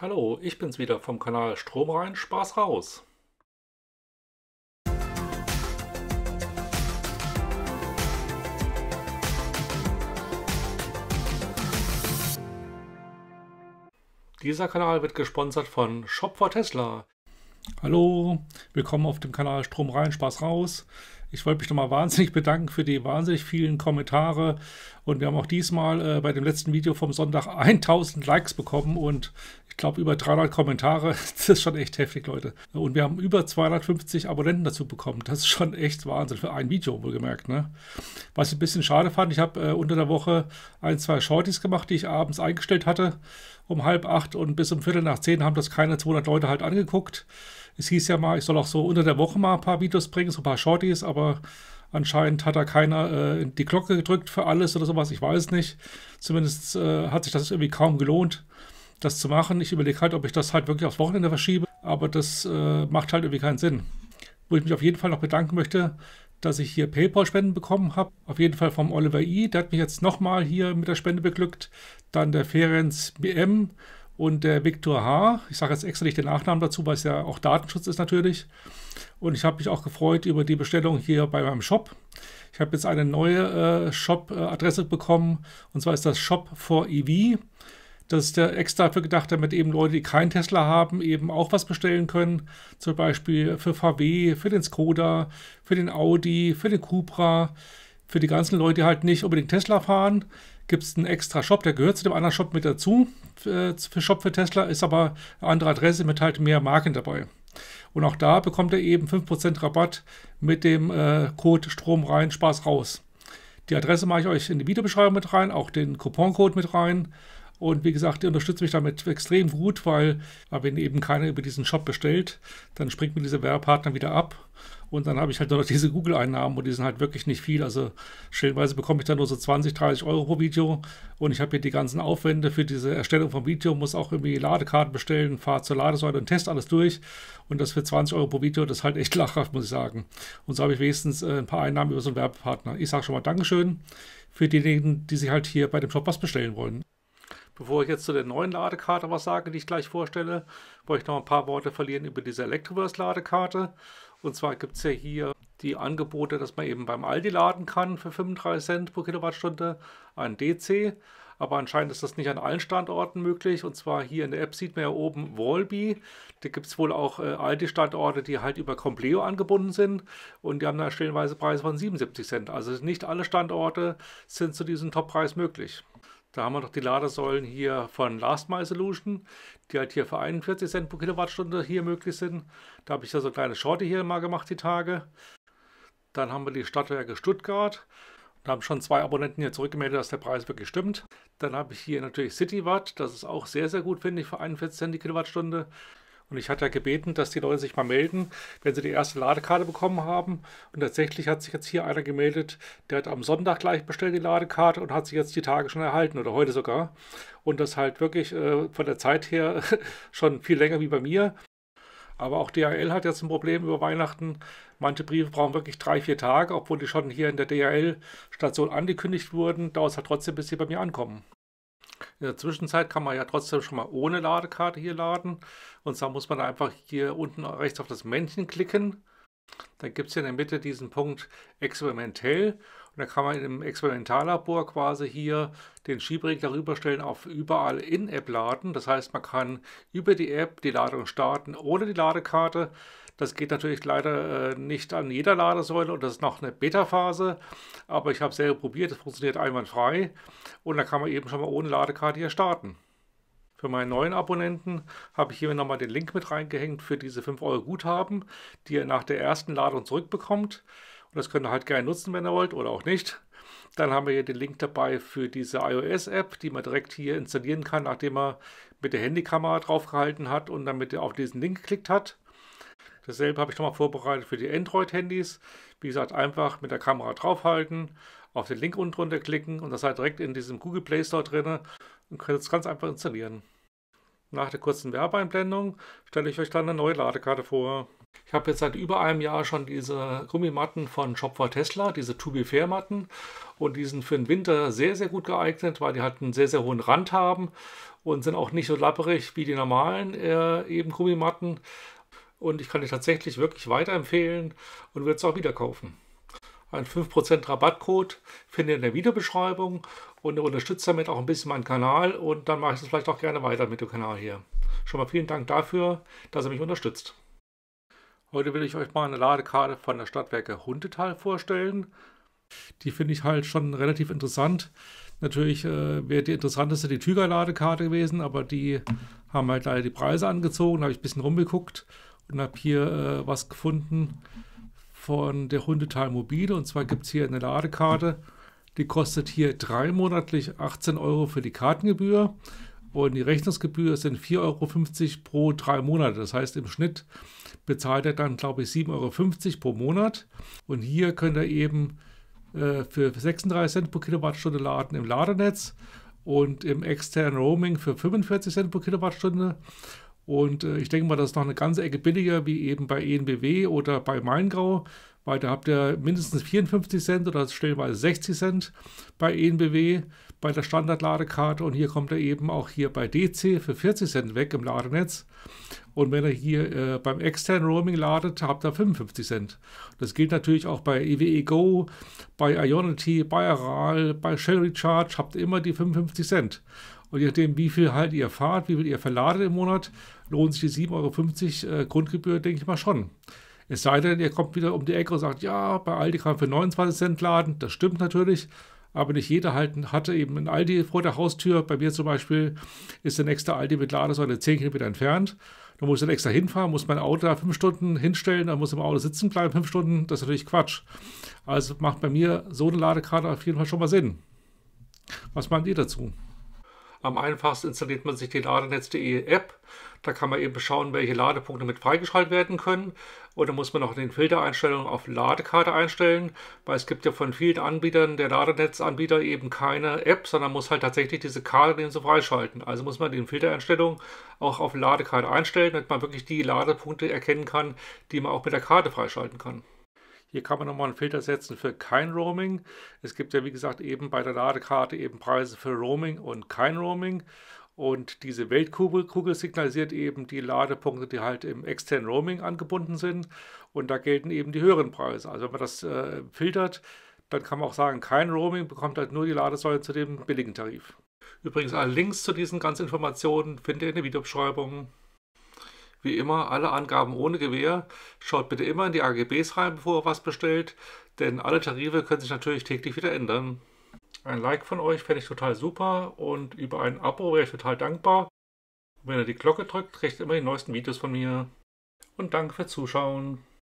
Hallo, ich bin's wieder vom Kanal Strom rein, Spaß raus. Dieser Kanal wird gesponsert von Shop for Tesla. Hallo, willkommen auf dem Kanal Strom rein, Spaß raus. Ich wollte mich nochmal wahnsinnig bedanken für die wahnsinnig vielen Kommentare und wir haben auch diesmal äh, bei dem letzten Video vom Sonntag 1000 Likes bekommen und ich glaube, über 300 Kommentare. Das ist schon echt heftig, Leute. Und wir haben über 250 Abonnenten dazu bekommen. Das ist schon echt Wahnsinn für ein Video, wohlgemerkt. Ne? Was ich ein bisschen schade fand, ich habe äh, unter der Woche ein, zwei Shorties gemacht, die ich abends eingestellt hatte. Um halb acht und bis um Viertel nach zehn haben das keine 200 Leute halt angeguckt. Es hieß ja mal, ich soll auch so unter der Woche mal ein paar Videos bringen, so ein paar Shorties, aber Anscheinend hat da keiner äh, die Glocke gedrückt für alles oder sowas, ich weiß nicht. Zumindest äh, hat sich das irgendwie kaum gelohnt das zu machen. Ich überlege halt, ob ich das halt wirklich aufs Wochenende verschiebe, aber das äh, macht halt irgendwie keinen Sinn. Wo ich mich auf jeden Fall noch bedanken möchte, dass ich hier PayPal-Spenden bekommen habe. Auf jeden Fall vom Oliver I. Der hat mich jetzt nochmal hier mit der Spende beglückt. Dann der Ferenc BM und der Viktor H. Ich sage jetzt extra nicht den Nachnamen dazu, weil es ja auch Datenschutz ist natürlich. Und ich habe mich auch gefreut über die Bestellung hier bei meinem Shop. Ich habe jetzt eine neue äh, Shop-Adresse äh, bekommen und zwar ist das Shop for EV dass der extra dafür gedacht, damit eben Leute, die keinen Tesla haben, eben auch was bestellen können. Zum Beispiel für VW, für den Skoda, für den Audi, für den Cupra. Für die ganzen Leute, die halt nicht unbedingt Tesla fahren, gibt es einen extra Shop, der gehört zu dem anderen Shop mit dazu. Für Shop für Tesla ist aber eine andere Adresse mit halt mehr Marken dabei. Und auch da bekommt er eben 5% Rabatt mit dem äh, Code Strom rein, Spaß raus. Die Adresse mache ich euch in die Videobeschreibung mit rein, auch den Couponcode mit rein. Und wie gesagt, die unterstützt mich damit extrem gut, weil wenn eben keiner über diesen Shop bestellt, dann springt mir dieser Werbepartner wieder ab. Und dann habe ich halt nur noch diese Google-Einnahmen und die sind halt wirklich nicht viel. Also stellenweise bekomme ich dann nur so 20, 30 Euro pro Video. Und ich habe hier die ganzen Aufwände für diese Erstellung vom Video, muss auch irgendwie Ladekarten bestellen, fahre zur Ladesäule und teste alles durch. Und das für 20 Euro pro Video, das ist halt echt lachhaft, muss ich sagen. Und so habe ich wenigstens äh, ein paar Einnahmen über so einen Werbepartner. Ich sage schon mal Dankeschön für diejenigen, die sich halt hier bei dem Shop was bestellen wollen. Bevor ich jetzt zu der neuen Ladekarte was sage, die ich gleich vorstelle, wollte ich noch ein paar Worte verlieren über diese Electroverse-Ladekarte. Und zwar gibt es ja hier die Angebote, dass man eben beim Aldi laden kann für 35 Cent pro Kilowattstunde an DC. Aber anscheinend ist das nicht an allen Standorten möglich. Und zwar hier in der App sieht man ja oben Wallby. Da gibt es wohl auch äh, Aldi-Standorte, die halt über Compleo angebunden sind. Und die haben da stellenweise Preise von 77 Cent. Also nicht alle Standorte sind zu diesem Toppreis möglich. Da haben wir noch die Ladesäulen hier von Last Mile Solution, die halt hier für 41 Cent pro Kilowattstunde hier möglich sind. Da habe ich ja so eine kleine Shorty hier mal gemacht die Tage. Dann haben wir die Stadtwerke Stuttgart. Da haben schon zwei Abonnenten hier zurückgemeldet, dass der Preis wirklich stimmt. Dann habe ich hier natürlich CityWatt. Das ist auch sehr, sehr gut, finde ich, für 41 Cent die Kilowattstunde. Und ich hatte ja gebeten, dass die Leute sich mal melden, wenn sie die erste Ladekarte bekommen haben. Und tatsächlich hat sich jetzt hier einer gemeldet, der hat am Sonntag gleich bestellt die Ladekarte und hat sie jetzt die Tage schon erhalten oder heute sogar. Und das halt wirklich äh, von der Zeit her schon viel länger wie bei mir. Aber auch DHL hat jetzt ein Problem über Weihnachten. Manche Briefe brauchen wirklich drei, vier Tage, obwohl die schon hier in der DHL-Station angekündigt wurden. Dauert es halt trotzdem, bis sie bei mir ankommen. In der Zwischenzeit kann man ja trotzdem schon mal ohne Ladekarte hier laden. Und zwar muss man einfach hier unten rechts auf das Männchen klicken. Dann gibt es hier in der Mitte diesen Punkt experimentell. Und da kann man im Experimentallabor quasi hier den Schieberegler rüberstellen auf überall in App laden. Das heißt, man kann über die App die Ladung starten ohne die Ladekarte. Das geht natürlich leider äh, nicht an jeder Ladesäule und das ist noch eine Beta-Phase, aber ich habe es selber probiert, es funktioniert einwandfrei und da kann man eben schon mal ohne Ladekarte hier starten. Für meine neuen Abonnenten habe ich hier nochmal den Link mit reingehängt für diese 5 Euro Guthaben, die ihr nach der ersten Ladung zurückbekommt. Und das könnt ihr halt gerne nutzen, wenn ihr wollt oder auch nicht. Dann haben wir hier den Link dabei für diese iOS-App, die man direkt hier installieren kann, nachdem man mit der Handykamera draufgehalten hat und dann mit auf diesen Link geklickt hat. Dasselbe habe ich nochmal vorbereitet für die Android-Handys. Wie gesagt, einfach mit der Kamera draufhalten, auf den Link unten drunter klicken und das seid halt direkt in diesem Google Play Store drin und könnt es ganz einfach installieren. Nach der kurzen Werbeeinblendung stelle ich euch dann eine neue Ladekarte vor. Ich habe jetzt seit über einem Jahr schon diese Gummimatten von Shop for Tesla, diese To Be Fair Matten. Und die sind für den Winter sehr, sehr gut geeignet, weil die halt einen sehr, sehr hohen Rand haben und sind auch nicht so lapperig wie die normalen äh, eben Gummimatten und ich kann dir tatsächlich wirklich weiterempfehlen und würde es auch wieder kaufen. Ein 5% Rabattcode findet ihr in der Videobeschreibung und ihr unterstützt damit auch ein bisschen meinen Kanal und dann mache ich es vielleicht auch gerne weiter mit dem Kanal hier. Schon mal vielen Dank dafür, dass ihr mich unterstützt. Heute will ich euch mal eine Ladekarte von der Stadtwerke Hundetal vorstellen. Die finde ich halt schon relativ interessant. Natürlich äh, wäre die interessanteste die Tüger-Ladekarte gewesen, aber die haben halt leider die Preise angezogen. Da habe ich ein bisschen rumgeguckt und habe hier äh, was gefunden von der Hundetal Mobile. Und zwar gibt es hier eine Ladekarte. Die kostet hier dreimonatlich 18 Euro für die Kartengebühr. Und die Rechnungsgebühr sind 4,50 Euro pro drei Monate. Das heißt, im Schnitt bezahlt er dann, glaube ich, 7,50 Euro pro Monat. Und hier könnt ihr eben äh, für 36 Cent pro Kilowattstunde laden im Ladenetz und im externen Roaming für 45 Cent pro Kilowattstunde und äh, ich denke mal, das ist noch eine ganze Ecke billiger wie eben bei ENBW oder bei Maingau, weil da habt ihr mindestens 54 Cent oder stellenweise 60 Cent bei ENBW bei der Standardladekarte und hier kommt er eben auch hier bei DC für 40 Cent weg im Ladenetz. Und wenn er hier äh, beim externen Roaming ladet, habt ihr 55 Cent. Das gilt natürlich auch bei EWE e Go, bei Ionity, bei Aral, bei Shell Recharge, habt ihr immer die 55 Cent. Und je nachdem, wie viel halt ihr fahrt, wie viel ihr verladet im Monat, lohnt sich die 7,50 Euro äh, Grundgebühr, denke ich mal schon. Es sei denn, ihr kommt wieder um die Ecke und sagt, ja, bei Aldi kann man für 29 Cent laden. Das stimmt natürlich, aber nicht jeder halt hatte eben ein Aldi vor der Haustür. Bei mir zum Beispiel ist der nächste Aldi mit Ladesäule 10 Kilometer entfernt. Da muss ich dann extra hinfahren, muss mein Auto da fünf Stunden hinstellen, dann muss im Auto sitzen bleiben fünf Stunden. Das ist natürlich Quatsch. Also macht bei mir so eine Ladekarte auf jeden Fall schon mal Sinn. Was meint ihr dazu? Am einfachsten installiert man sich die ladenetz.de App. Da kann man eben schauen, welche Ladepunkte mit freigeschaltet werden können. Und dann muss man auch in den Filtereinstellungen auf Ladekarte einstellen, weil es gibt ja von vielen Anbietern, der Ladenetzanbieter, eben keine App, sondern muss halt tatsächlich diese Karte nehmen so freischalten. Also muss man den Filtereinstellungen auch auf Ladekarte einstellen, damit man wirklich die Ladepunkte erkennen kann, die man auch mit der Karte freischalten kann. Hier kann man nochmal einen Filter setzen für kein Roaming. Es gibt ja wie gesagt eben bei der Ladekarte eben Preise für Roaming und kein Roaming. Und diese Weltkugel Kugel signalisiert eben die Ladepunkte, die halt im externen Roaming angebunden sind. Und da gelten eben die höheren Preise. Also wenn man das äh, filtert, dann kann man auch sagen, kein Roaming bekommt halt nur die Ladesäule zu dem billigen Tarif. Übrigens alle Links zu diesen ganzen Informationen findet ihr in der Videobeschreibung. Wie immer, alle Angaben ohne Gewähr. Schaut bitte immer in die AGBs rein, bevor ihr was bestellt, denn alle Tarife können sich natürlich täglich wieder ändern. Ein Like von euch fände ich total super und über ein Abo wäre ich total dankbar. Und wenn ihr die Glocke drückt, kriegt ihr immer die neuesten Videos von mir. Und danke fürs Zuschauen.